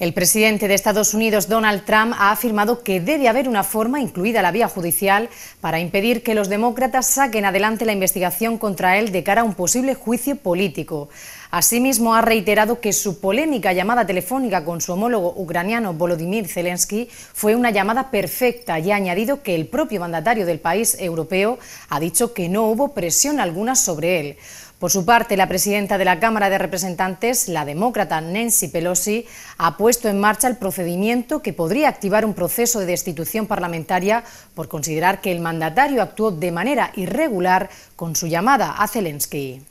El presidente de Estados Unidos, Donald Trump, ha afirmado que debe haber una forma, incluida la vía judicial, para impedir que los demócratas saquen adelante la investigación contra él de cara a un posible juicio político. Asimismo, ha reiterado que su polémica llamada telefónica con su homólogo ucraniano Volodymyr Zelensky fue una llamada perfecta y ha añadido que el propio mandatario del país europeo ha dicho que no hubo presión alguna sobre él. Por su parte, la presidenta de la Cámara de Representantes, la demócrata Nancy Pelosi, ha puesto en marcha el procedimiento que podría activar un proceso de destitución parlamentaria por considerar que el mandatario actuó de manera irregular con su llamada a Zelensky.